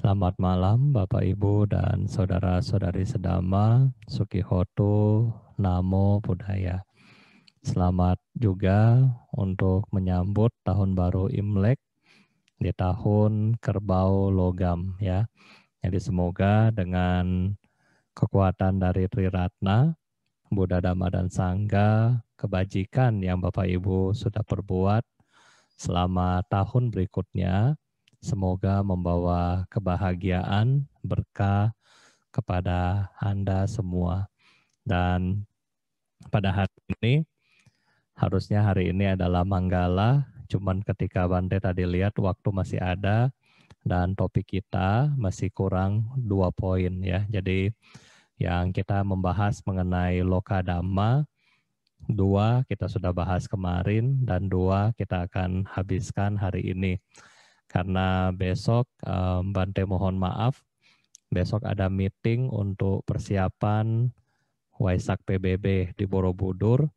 Selamat malam Bapak Ibu dan saudara-saudari sedama, Sukihoto, Namo Budaya. Selamat juga untuk menyambut tahun baru Imlek di tahun kerbau logam ya. Jadi semoga dengan kekuatan dari Triratna, Buddha Dhamma dan Sangga, kebajikan yang Bapak Ibu sudah perbuat selama tahun berikutnya Semoga membawa kebahagiaan, berkah kepada Anda semua. Dan pada hari ini, harusnya hari ini adalah Manggala, cuman ketika Bante tadi lihat waktu masih ada, dan topik kita masih kurang dua poin ya. Jadi yang kita membahas mengenai loka dhamma, dua kita sudah bahas kemarin, dan dua kita akan habiskan hari ini karena besok um, eh, Bante mohon maaf besok ada meeting untuk persiapan Waisak PBB di Borobudur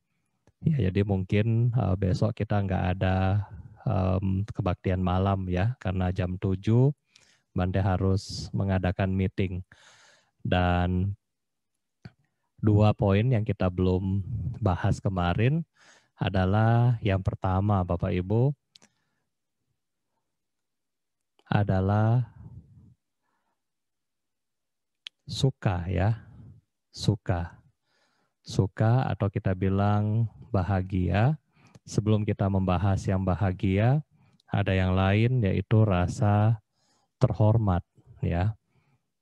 ya jadi mungkin uh, besok kita nggak ada um, kebaktian malam ya karena jam 7 Bante harus mengadakan meeting dan dua poin yang kita belum bahas kemarin adalah yang pertama Bapak Ibu adalah suka ya. Suka. Suka atau kita bilang bahagia. Sebelum kita membahas yang bahagia, ada yang lain yaitu rasa terhormat ya.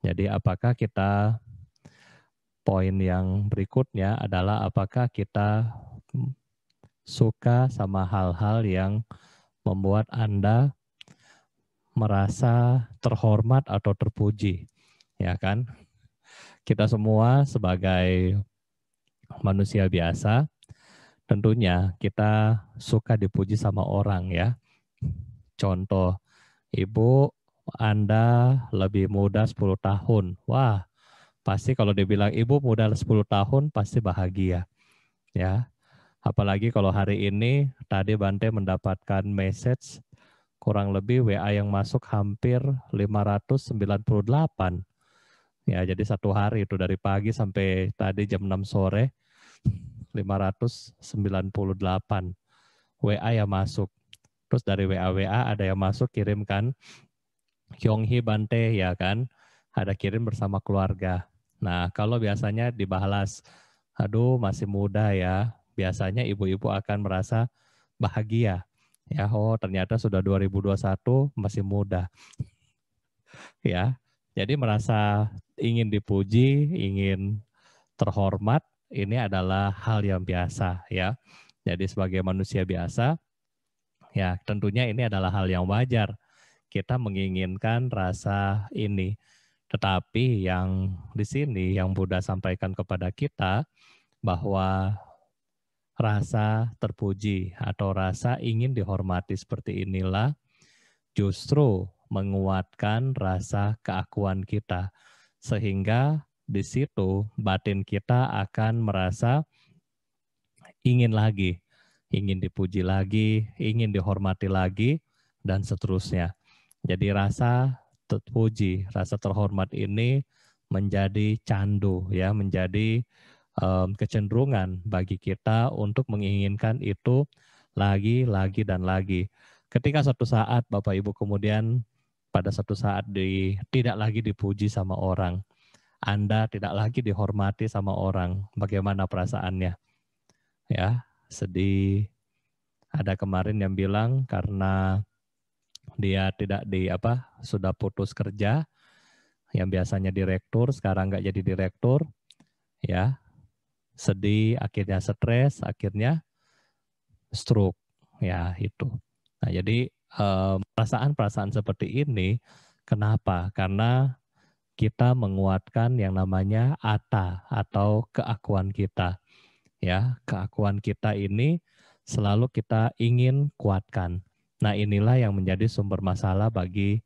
Jadi apakah kita poin yang berikutnya adalah apakah kita suka sama hal-hal yang membuat Anda merasa terhormat atau terpuji, ya kan? Kita semua sebagai manusia biasa, tentunya kita suka dipuji sama orang ya. Contoh, Ibu, Anda lebih muda 10 tahun. Wah, pasti kalau dibilang Ibu muda 10 tahun pasti bahagia. Ya. Apalagi kalau hari ini tadi Bante mendapatkan message kurang lebih WA yang masuk hampir 598. Ya, jadi satu hari itu dari pagi sampai tadi jam 6 sore 598 WA yang masuk. Terus dari WA-WA ada yang masuk kirimkan Kyonghi Bante ya kan. Ada kirim bersama keluarga. Nah, kalau biasanya dibahas aduh masih muda ya. Biasanya ibu-ibu akan merasa bahagia Ya, oh ternyata sudah 2021 masih muda. ya. Jadi merasa ingin dipuji, ingin terhormat ini adalah hal yang biasa ya. Jadi sebagai manusia biasa ya tentunya ini adalah hal yang wajar. Kita menginginkan rasa ini. Tetapi yang di sini yang Buddha sampaikan kepada kita bahwa rasa terpuji atau rasa ingin dihormati seperti inilah justru menguatkan rasa keakuan kita sehingga di situ batin kita akan merasa ingin lagi, ingin dipuji lagi, ingin dihormati lagi dan seterusnya. Jadi rasa terpuji, rasa terhormat ini menjadi candu ya, menjadi um, kecenderungan bagi kita untuk menginginkan itu lagi, lagi, dan lagi. Ketika satu saat Bapak Ibu kemudian pada satu saat di, tidak lagi dipuji sama orang, Anda tidak lagi dihormati sama orang, bagaimana perasaannya? Ya, sedih. Ada kemarin yang bilang karena dia tidak di apa sudah putus kerja yang biasanya direktur sekarang nggak jadi direktur ya sedih, akhirnya stres, akhirnya stroke ya itu. Nah, jadi eh, perasaan-perasaan seperti ini kenapa? Karena kita menguatkan yang namanya ata atau keakuan kita. Ya, keakuan kita ini selalu kita ingin kuatkan. Nah, inilah yang menjadi sumber masalah bagi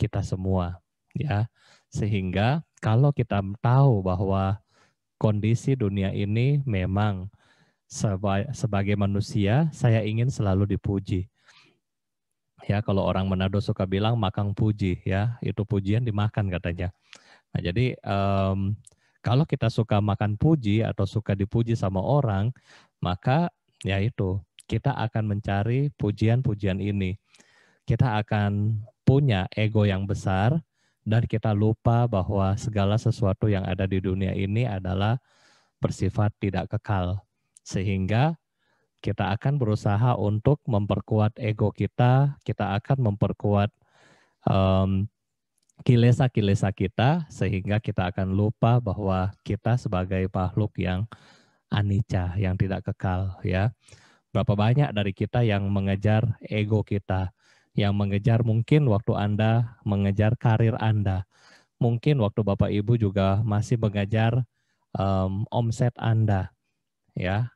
kita semua, ya. Sehingga kalau kita tahu bahwa kondisi dunia ini memang seba sebagai manusia saya ingin selalu dipuji. Ya, kalau orang Manado suka bilang makan puji, ya itu pujian dimakan katanya. Nah, jadi um, kalau kita suka makan puji atau suka dipuji sama orang, maka ya itu kita akan mencari pujian-pujian ini. Kita akan punya ego yang besar, dan kita lupa bahwa segala sesuatu yang ada di dunia ini adalah bersifat tidak kekal. Sehingga kita akan berusaha untuk memperkuat ego kita, kita akan memperkuat um, kilesa-kilesa kita, sehingga kita akan lupa bahwa kita sebagai makhluk yang anicca, yang tidak kekal. Ya, berapa banyak dari kita yang mengejar ego kita? yang mengejar mungkin waktu Anda mengejar karir Anda. Mungkin waktu Bapak Ibu juga masih mengejar um, omset Anda. Ya.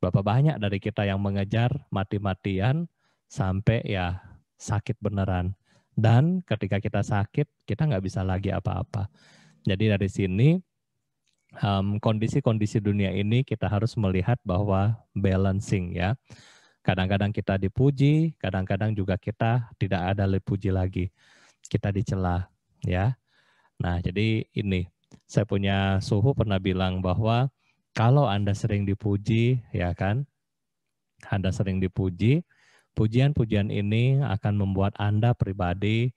Berapa banyak dari kita yang mengejar mati-matian sampai ya sakit beneran. Dan ketika kita sakit, kita nggak bisa lagi apa-apa. Jadi dari sini kondisi-kondisi um, kondisi -kondisi dunia ini kita harus melihat bahwa balancing ya. Kadang-kadang kita dipuji, kadang-kadang juga kita tidak ada dipuji lagi. Kita dicela, ya. Nah, jadi ini saya punya suhu pernah bilang bahwa kalau Anda sering dipuji, ya kan? Anda sering dipuji, pujian-pujian ini akan membuat Anda pribadi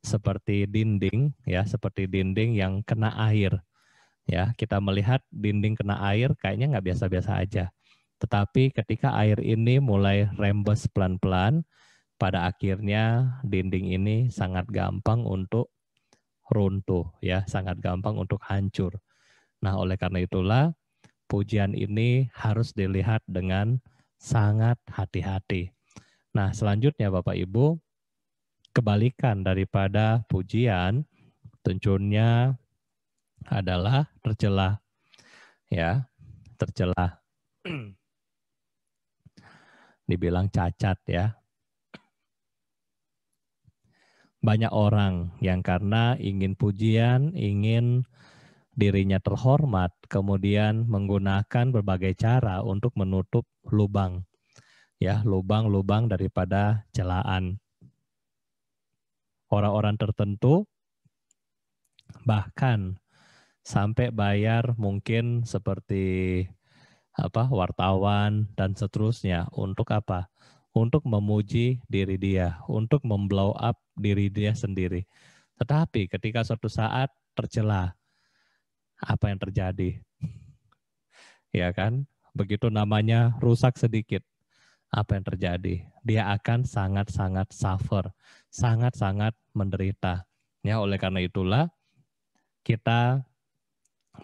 seperti dinding ya, seperti dinding yang kena air. Ya, kita melihat dinding kena air kayaknya nggak biasa-biasa aja. Tetapi ketika air ini mulai rembes pelan-pelan, pada akhirnya dinding ini sangat gampang untuk runtuh ya, sangat gampang untuk hancur. Nah, oleh karena itulah pujian ini harus dilihat dengan sangat hati-hati. Nah, selanjutnya Bapak Ibu, kebalikan daripada pujian tentunya adalah tercelah ya, tercelah dibilang cacat ya. Banyak orang yang karena ingin pujian, ingin dirinya terhormat, kemudian menggunakan berbagai cara untuk menutup lubang. Ya, lubang-lubang daripada celaan. Orang-orang tertentu bahkan sampai bayar mungkin seperti apa wartawan dan seterusnya untuk apa? Untuk memuji diri dia, untuk memblow up diri dia sendiri. Tetapi ketika suatu saat tercela, apa yang terjadi? ya kan? Begitu namanya rusak sedikit, apa yang terjadi? Dia akan sangat-sangat suffer, sangat-sangat menderita. Ya, oleh karena itulah kita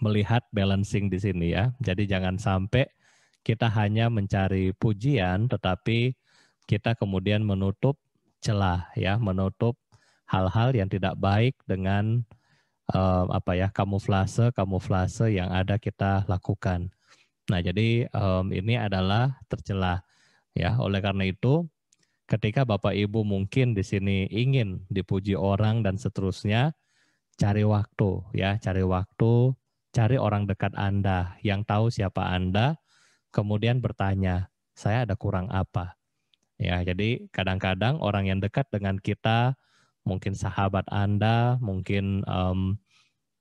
melihat balancing di sini ya. Jadi jangan sampai kita hanya mencari pujian tetapi kita kemudian menutup celah ya, menutup hal-hal yang tidak baik dengan eh, apa ya kamuflase kamuflase yang ada kita lakukan. Nah jadi um, ini adalah tercelah ya. Oleh karena itu ketika bapak ibu mungkin di sini ingin dipuji orang dan seterusnya cari waktu ya cari waktu Cari orang dekat Anda yang tahu siapa Anda, kemudian bertanya, saya ada kurang apa? Ya, jadi kadang-kadang orang yang dekat dengan kita, mungkin sahabat Anda, mungkin um,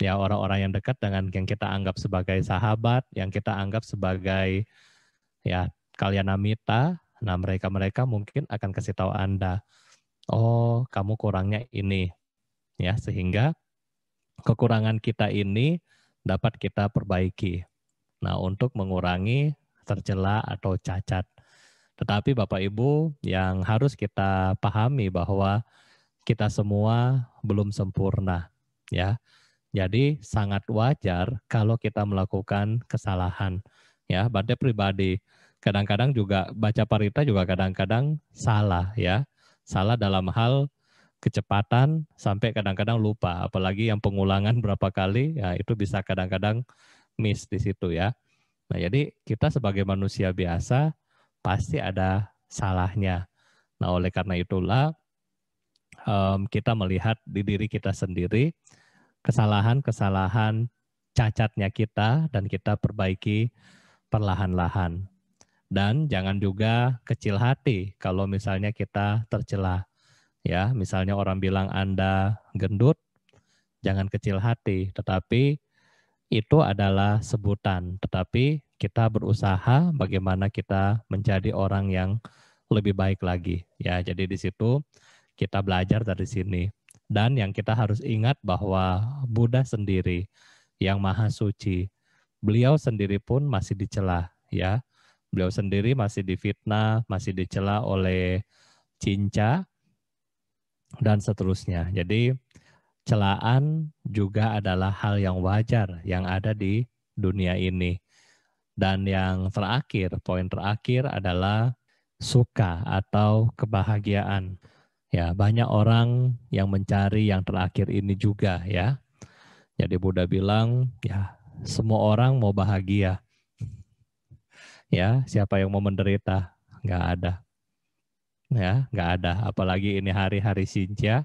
ya orang-orang yang dekat dengan yang kita anggap sebagai sahabat, yang kita anggap sebagai ya kalian amita, nah mereka-mereka mungkin akan kasih tahu Anda, oh kamu kurangnya ini, ya sehingga kekurangan kita ini dapat kita perbaiki. Nah, untuk mengurangi tercela atau cacat. Tetapi Bapak Ibu yang harus kita pahami bahwa kita semua belum sempurna, ya. Jadi sangat wajar kalau kita melakukan kesalahan. Ya, pada pribadi kadang-kadang juga baca parita juga kadang-kadang salah ya. Salah dalam hal kecepatan sampai kadang-kadang lupa apalagi yang pengulangan berapa kali ya itu bisa kadang-kadang miss di situ ya nah jadi kita sebagai manusia biasa pasti ada salahnya nah oleh karena itulah um, kita melihat di diri kita sendiri kesalahan-kesalahan cacatnya kita dan kita perbaiki perlahan-lahan dan jangan juga kecil hati kalau misalnya kita tercela Ya, misalnya orang bilang Anda gendut, jangan kecil hati, tetapi itu adalah sebutan. Tetapi kita berusaha bagaimana kita menjadi orang yang lebih baik lagi. Ya, jadi di situ kita belajar dari sini. Dan yang kita harus ingat bahwa Buddha sendiri yang maha suci, beliau sendiri pun masih dicela, ya. Beliau sendiri masih difitnah, masih dicela oleh Cinca dan seterusnya. Jadi celaan juga adalah hal yang wajar yang ada di dunia ini. Dan yang terakhir, poin terakhir adalah suka atau kebahagiaan. Ya, banyak orang yang mencari yang terakhir ini juga ya. Jadi Buddha bilang, ya semua orang mau bahagia. Ya, siapa yang mau menderita? Nggak ada ya nggak ada apalagi ini hari-hari Sinja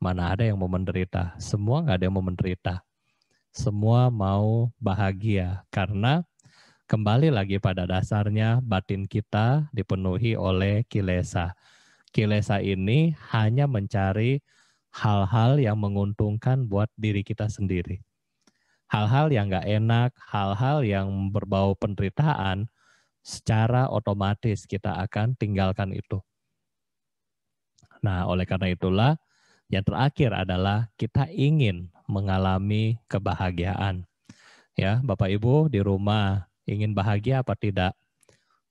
mana ada yang mau menderita semua nggak ada yang mau menderita semua mau bahagia karena kembali lagi pada dasarnya batin kita dipenuhi oleh kilesa kilesa ini hanya mencari hal-hal yang menguntungkan buat diri kita sendiri hal-hal yang nggak enak hal-hal yang berbau penderitaan secara otomatis kita akan tinggalkan itu Nah, oleh karena itulah yang terakhir adalah kita ingin mengalami kebahagiaan. Ya, Bapak Ibu di rumah ingin bahagia apa tidak?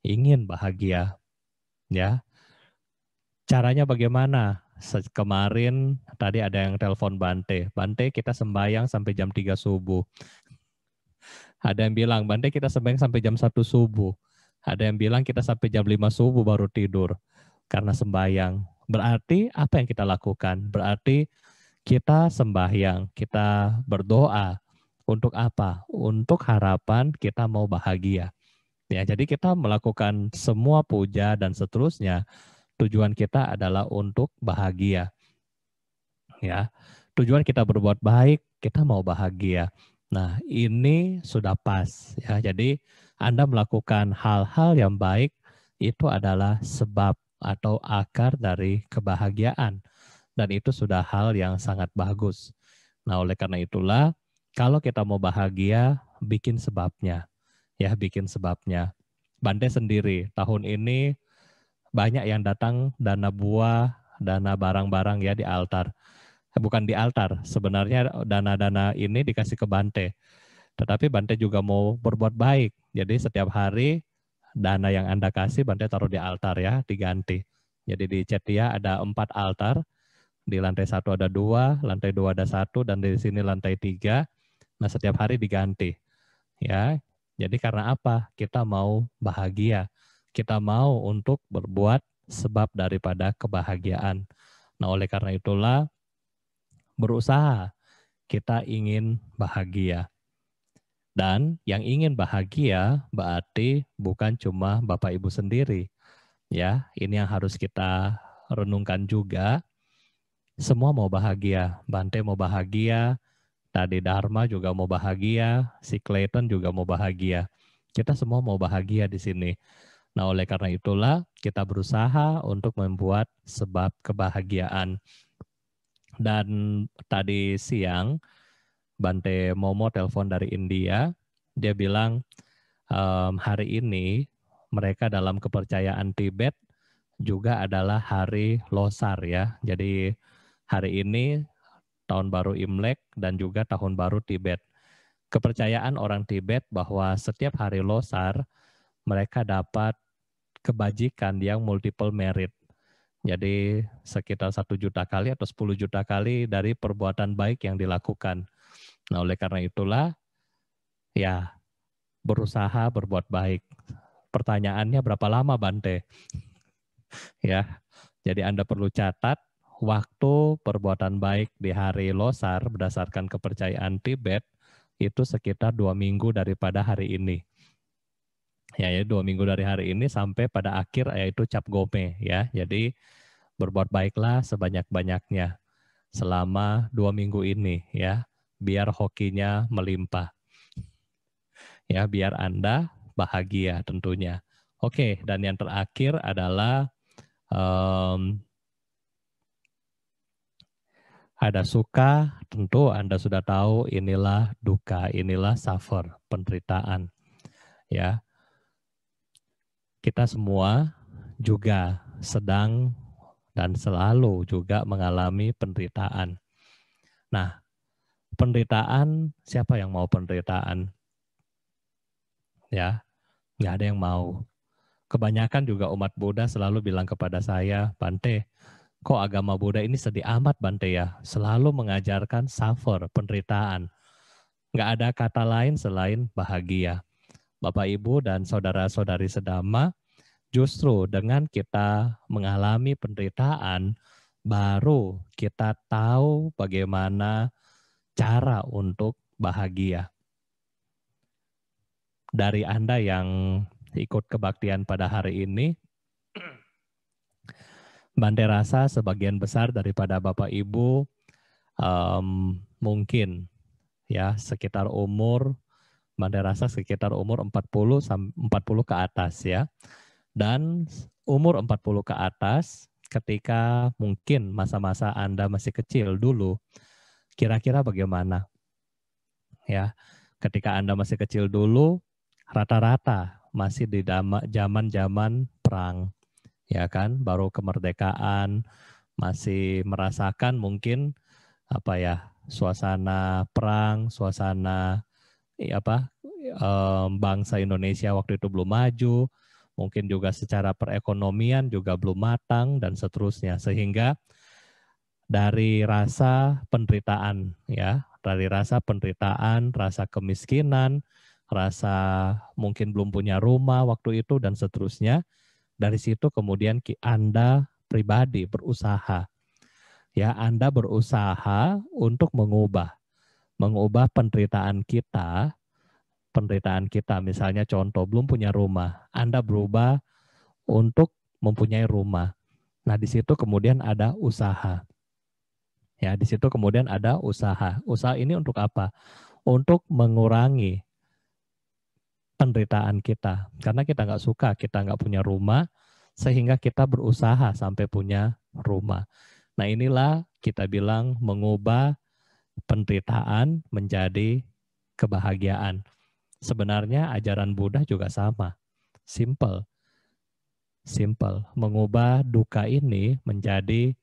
Ingin bahagia. Ya. Caranya bagaimana? Kemarin tadi ada yang telepon Bante. Bante kita sembahyang sampai jam 3 subuh. Ada yang bilang, Bante kita sembahyang sampai jam 1 subuh. Ada yang bilang kita sampai jam 5 subuh baru tidur karena sembahyang. Berarti apa yang kita lakukan? Berarti kita sembahyang, kita berdoa. Untuk apa? Untuk harapan kita mau bahagia. Ya, jadi kita melakukan semua puja dan seterusnya. Tujuan kita adalah untuk bahagia. Ya. Tujuan kita berbuat baik, kita mau bahagia. Nah, ini sudah pas ya. Jadi Anda melakukan hal-hal yang baik itu adalah sebab atau akar dari kebahagiaan. Dan itu sudah hal yang sangat bagus. Nah, oleh karena itulah kalau kita mau bahagia, bikin sebabnya. Ya, bikin sebabnya. Bante sendiri tahun ini banyak yang datang dana buah, dana barang-barang ya di altar. Bukan di altar, sebenarnya dana-dana ini dikasih ke Bante. Tetapi Bante juga mau berbuat baik. Jadi setiap hari dana yang Anda kasih Bante taruh di altar ya, diganti. Jadi di Cetia ada empat altar, di lantai satu ada dua, lantai dua ada satu, dan di sini lantai tiga. Nah setiap hari diganti. ya. Jadi karena apa? Kita mau bahagia. Kita mau untuk berbuat sebab daripada kebahagiaan. Nah oleh karena itulah berusaha kita ingin bahagia. Dan yang ingin bahagia berarti bukan cuma Bapak Ibu sendiri. Ya, ini yang harus kita renungkan juga. Semua mau bahagia, Bante mau bahagia, tadi Dharma juga mau bahagia, si Clayton juga mau bahagia. Kita semua mau bahagia di sini. Nah, oleh karena itulah kita berusaha untuk membuat sebab kebahagiaan. Dan tadi siang, Bante Momo telepon dari India. Dia bilang um, hari ini mereka dalam kepercayaan Tibet juga adalah hari Losar ya. Jadi hari ini tahun baru Imlek dan juga tahun baru Tibet. Kepercayaan orang Tibet bahwa setiap hari Losar mereka dapat kebajikan yang multiple merit. Jadi sekitar satu juta kali atau 10 juta kali dari perbuatan baik yang dilakukan. Nah, oleh karena itulah ya berusaha berbuat baik. Pertanyaannya berapa lama Bante? ya. Jadi Anda perlu catat waktu perbuatan baik di hari Losar berdasarkan kepercayaan Tibet itu sekitar dua minggu daripada hari ini. Ya, ya dua minggu dari hari ini sampai pada akhir yaitu cap gome ya. Jadi berbuat baiklah sebanyak-banyaknya selama dua minggu ini ya biar hokinya melimpah. Ya, biar Anda bahagia tentunya. Oke, dan yang terakhir adalah um, ada suka, tentu Anda sudah tahu inilah duka, inilah suffer, penderitaan. Ya. Kita semua juga sedang dan selalu juga mengalami penderitaan. Nah, penderitaan, siapa yang mau penderitaan? Ya, nggak ada yang mau. Kebanyakan juga umat Buddha selalu bilang kepada saya, Bante, kok agama Buddha ini sedih amat Bante ya? Selalu mengajarkan suffer, penderitaan. Nggak ada kata lain selain bahagia. Bapak, Ibu, dan saudara-saudari sedama, justru dengan kita mengalami penderitaan, baru kita tahu bagaimana cara untuk bahagia. Dari Anda yang ikut kebaktian pada hari ini, Bante rasa sebagian besar daripada Bapak Ibu um, mungkin ya sekitar umur Bante rasa sekitar umur 40 40 ke atas ya. Dan umur 40 ke atas ketika mungkin masa-masa Anda masih kecil dulu Kira-kira bagaimana? Ya, ketika Anda masih kecil dulu, rata-rata masih di zaman-zaman perang, ya kan? Baru kemerdekaan, masih merasakan mungkin apa ya suasana perang, suasana apa bangsa Indonesia waktu itu belum maju, mungkin juga secara perekonomian juga belum matang dan seterusnya sehingga dari rasa penderitaan ya, dari rasa penderitaan, rasa kemiskinan, rasa mungkin belum punya rumah waktu itu dan seterusnya. Dari situ kemudian Anda pribadi berusaha. Ya, Anda berusaha untuk mengubah mengubah penderitaan kita, penderitaan kita misalnya contoh belum punya rumah, Anda berubah untuk mempunyai rumah. Nah, di situ kemudian ada usaha. Ya, di situ kemudian ada usaha. Usaha ini untuk apa? Untuk mengurangi penderitaan kita. Karena kita nggak suka, kita nggak punya rumah, sehingga kita berusaha sampai punya rumah. Nah inilah kita bilang mengubah penderitaan menjadi kebahagiaan. Sebenarnya ajaran Buddha juga sama. Simple. Simple. Mengubah duka ini menjadi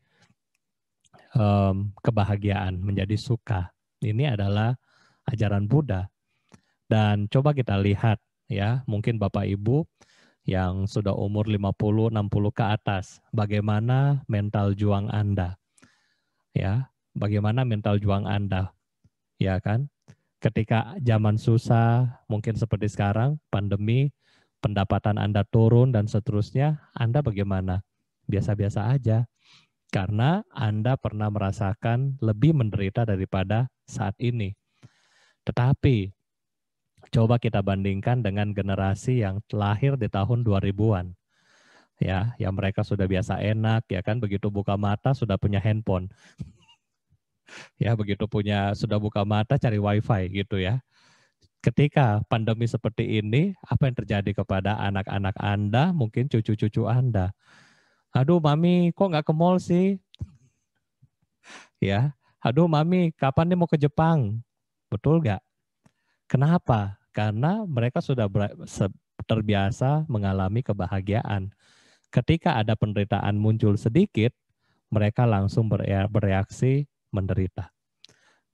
um, kebahagiaan, menjadi suka. Ini adalah ajaran Buddha. Dan coba kita lihat ya, mungkin Bapak Ibu yang sudah umur 50, 60 ke atas, bagaimana mental juang Anda? Ya, bagaimana mental juang Anda? Ya kan? Ketika zaman susah, mungkin seperti sekarang, pandemi, pendapatan Anda turun dan seterusnya, Anda bagaimana? Biasa-biasa aja karena Anda pernah merasakan lebih menderita daripada saat ini. Tetapi, coba kita bandingkan dengan generasi yang lahir di tahun 2000-an. Ya, yang mereka sudah biasa enak, ya kan, begitu buka mata sudah punya handphone. ya, begitu punya, sudah buka mata cari wifi gitu ya. Ketika pandemi seperti ini, apa yang terjadi kepada anak-anak Anda, mungkin cucu-cucu Anda? aduh mami kok nggak ke mall sih? ya, aduh mami kapan nih mau ke Jepang? Betul nggak? Kenapa? Karena mereka sudah terbiasa mengalami kebahagiaan. Ketika ada penderitaan muncul sedikit, mereka langsung bereaksi menderita.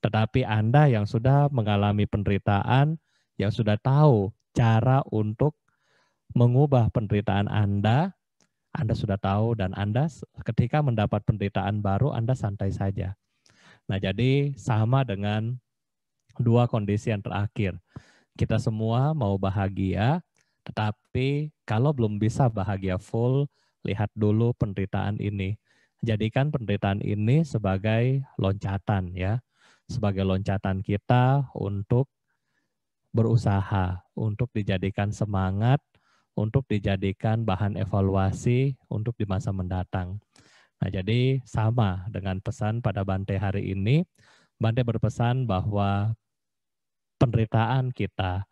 Tetapi Anda yang sudah mengalami penderitaan, yang sudah tahu cara untuk mengubah penderitaan Anda anda sudah tahu dan Anda ketika mendapat penderitaan baru Anda santai saja. Nah, jadi sama dengan dua kondisi yang terakhir. Kita semua mau bahagia, tetapi kalau belum bisa bahagia full, lihat dulu penderitaan ini. Jadikan penderitaan ini sebagai loncatan ya, sebagai loncatan kita untuk berusaha, untuk dijadikan semangat untuk dijadikan bahan evaluasi untuk di masa mendatang. Nah, jadi sama dengan pesan pada Bante hari ini, Bante berpesan bahwa penderitaan kita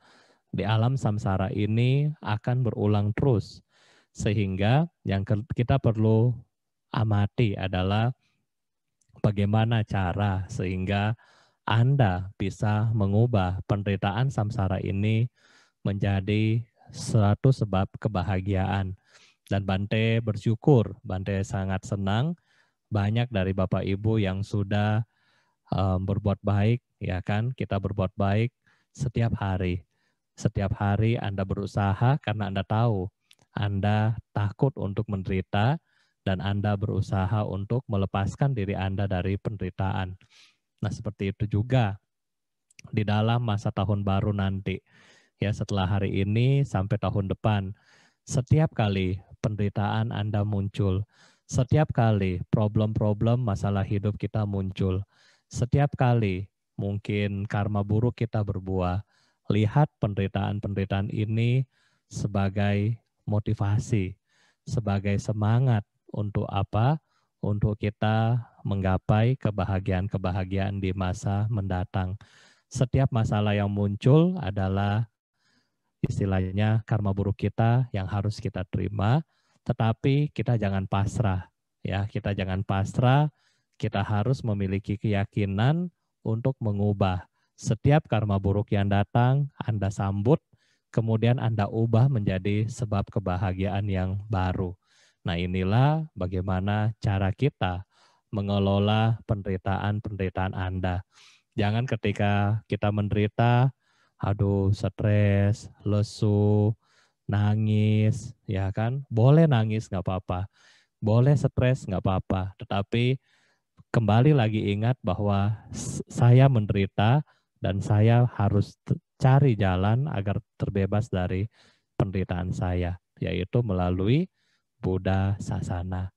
di alam samsara ini akan berulang terus. Sehingga yang kita perlu amati adalah bagaimana cara sehingga anda bisa mengubah penderitaan samsara ini menjadi 100 sebab kebahagiaan. Dan Bante bersyukur, Bante sangat senang banyak dari Bapak Ibu yang sudah um, berbuat baik, ya kan? Kita berbuat baik setiap hari. Setiap hari Anda berusaha karena Anda tahu Anda takut untuk menderita dan Anda berusaha untuk melepaskan diri Anda dari penderitaan. Nah, seperti itu juga di dalam masa tahun baru nanti ya setelah hari ini sampai tahun depan. Setiap kali penderitaan Anda muncul, setiap kali problem-problem masalah hidup kita muncul, setiap kali mungkin karma buruk kita berbuah, lihat penderitaan-penderitaan ini sebagai motivasi, sebagai semangat untuk apa? Untuk kita menggapai kebahagiaan-kebahagiaan di masa mendatang. Setiap masalah yang muncul adalah istilahnya karma buruk kita yang harus kita terima, tetapi kita jangan pasrah ya, kita jangan pasrah, kita harus memiliki keyakinan untuk mengubah setiap karma buruk yang datang Anda sambut, kemudian Anda ubah menjadi sebab kebahagiaan yang baru. Nah, inilah bagaimana cara kita mengelola penderitaan-penderitaan Anda. Jangan ketika kita menderita aduh stres, lesu, nangis, ya kan? Boleh nangis nggak apa-apa, boleh stres nggak apa-apa. Tetapi kembali lagi ingat bahwa saya menderita dan saya harus cari jalan agar terbebas dari penderitaan saya, yaitu melalui Buddha Sasana.